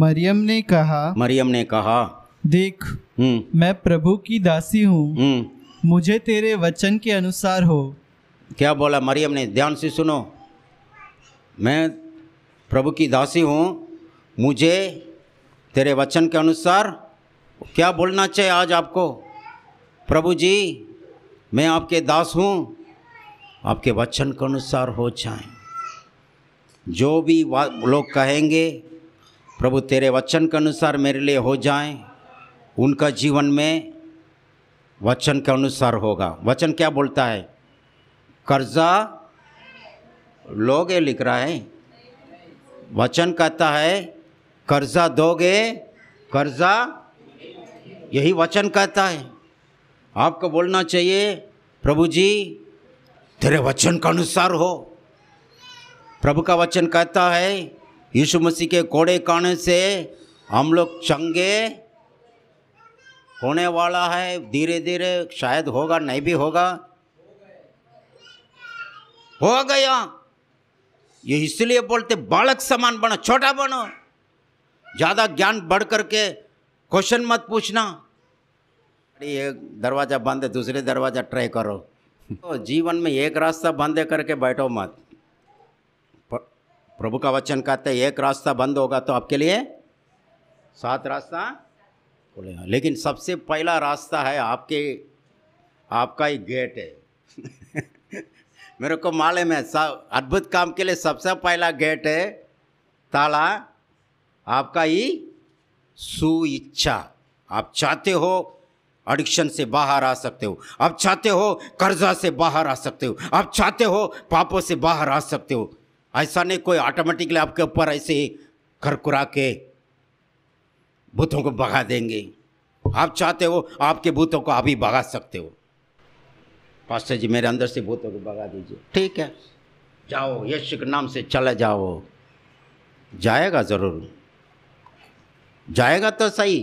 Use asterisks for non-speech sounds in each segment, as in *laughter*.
मरियम ने कहा मरियम ने कहा देख हम्म, मैं प्रभु की दासी हूँ हम्म। मुझे तेरे वचन के अनुसार हो क्या बोला मरियम ने ध्यान से सुनो मैं प्रभु की दासी हूँ मुझे तेरे वचन के अनुसार क्या बोलना चाहिए आज आपको प्रभु जी मैं आपके दास हूँ आपके वचन के अनुसार हो जाए जो भी लोग कहेंगे प्रभु तेरे वचन के अनुसार मेरे लिए हो जाए उनका जीवन में वचन के अनुसार होगा वचन क्या बोलता है कर्जा लोगे लिख रहा है वचन कहता है कर्जा दोगे कर्जा यही वचन कहता है आपको बोलना चाहिए प्रभु जी तेरे वचन का अनुसार हो प्रभु का वचन कहता है यीशु मसीह के कोड़े काने से हम लोग चंगे होने वाला है धीरे धीरे शायद होगा नहीं भी होगा हो गया ये इसलिए बोलते बालक समान बनो छोटा बनो ज़्यादा ज्ञान बढ़ करके क्वेश्चन मत पूछना ये दरवाज़ा बंद है दूसरे दरवाज़ा ट्राई करो तो जीवन में एक रास्ता बंद करके बैठो मत प्रभु का वचन कहते हैं एक रास्ता बंद होगा तो आपके लिए सात रास्ता खुलेगा लेकिन सबसे पहला रास्ता है आपके आपका ही गेट है *laughs* मेरे को मालूम है सब अद्भुत काम के लिए सबसे पहला गेट है ताला आपका ही सुइच्छा आप चाहते हो एडिक्शन से बाहर आ सकते हो आप चाहते हो कर्जा से बाहर आ सकते हो आप चाहते हो पापों से बाहर आ सकते हो ऐसा नहीं कोई ऑटोमेटिकली आपके ऊपर ऐसे ही के भूतों को भगा देंगे आप चाहते हो आपके भूतों को आप ही भगा सकते हो पास्टर जी मेरे अंदर से भूतों को भगा दीजिए ठीक है जाओ यश के नाम से चले जाओ जाएगा ज़रूर जाएगा तो सही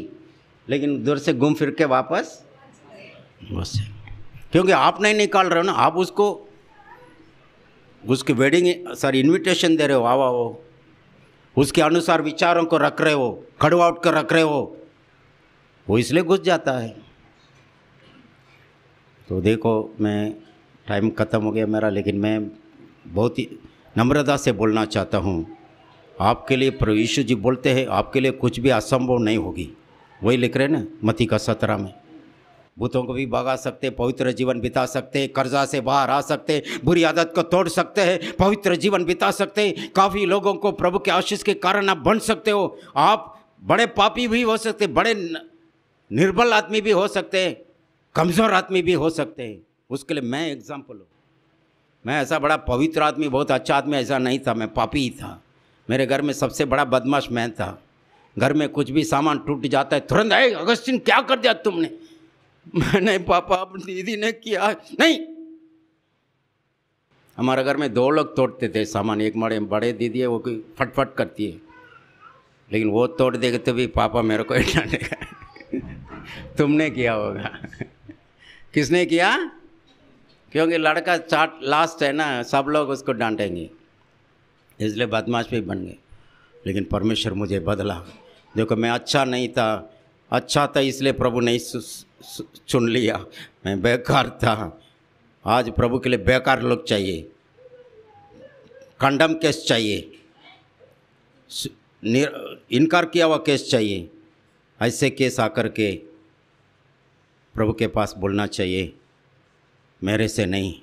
लेकिन उधर से घूम फिर के वापस बस क्योंकि आप नहीं निकाल रहे हो ना आप उसको उसकी वेडिंग सॉरी इनविटेशन दे रहे हो आवा हो उसके अनुसार विचारों को रख रहे हो उठ कर रख रहे हो वो इसलिए घुस जाता है तो देखो मैं टाइम ख़त्म हो गया मेरा लेकिन मैं बहुत ही नम्रता से बोलना चाहता हूँ आपके लिए प्रभु यीशु जी बोलते हैं आपके लिए कुछ भी असंभव नहीं होगी वही लिख रहे हैं ना मती का सत्रह में भूतों को भी भगा सकते पवित्र जीवन बिता सकते कर्जा से बाहर आ सकते बुरी आदत को तोड़ सकते हैं पवित्र जीवन बिता सकते काफ़ी लोगों को प्रभु के आशीष के कारण आप बन सकते हो आप बड़े पापी भी हो सकते बड़े निर्बल आदमी भी हो सकते हैं कमज़ोर आदमी भी हो सकते हैं उसके लिए मैं एग्जाम्पल हूँ मैं ऐसा बड़ा पवित्र आदमी बहुत अच्छा आदमी ऐसा नहीं था मैं पापी ही था मेरे घर में सबसे बड़ा बदमाश मैं था घर में कुछ भी सामान टूट जाता है तुरंत आए अगस्तिन क्या कर दिया तुमने मैंने पापा दीदी ने किया नहीं हमारे घर में दो लोग तोड़ते थे सामान एक मारे बड़े दीदी है वो कोई फटफट करती है लेकिन वो तोड़ देगा तो भी पापा मेरे को डांटेगा तुमने किया होगा किसने किया क्योंकि लड़का चाट लास्ट है ना सब लोग उसको डांटेंगे इसलिए बदमाश भी बन गए लेकिन परमेश्वर मुझे बदला देखो मैं अच्छा नहीं था अच्छा था इसलिए प्रभु नहीं चुन लिया मैं बेकार था आज प्रभु के लिए बेकार लोग चाहिए कंडम केस चाहिए इनकार किया हुआ केस चाहिए ऐसे केस आकर के प्रभु के पास बोलना चाहिए मेरे से नहीं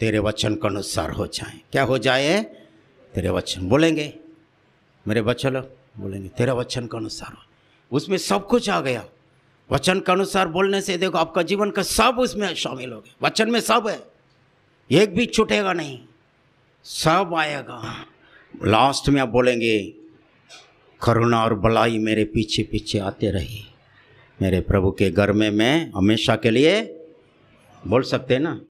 तेरे वचन के अनुसार हो जाए क्या हो जाए तेरे वचन बोलेंगे मेरे बच्चे लोग बोलेंगे तेरा वचन के अनुसार हो उसमें सब कुछ आ गया वचन के अनुसार बोलने से देखो आपका जीवन का सब उसमें शामिल हो गया वचन में सब है एक भी छूटेगा नहीं सब आएगा लास्ट में आप बोलेंगे करुणा और भलाई मेरे पीछे पीछे आते रही मेरे प्रभु के घर में मैं हमेशा के लिए बोल सकते हैं ना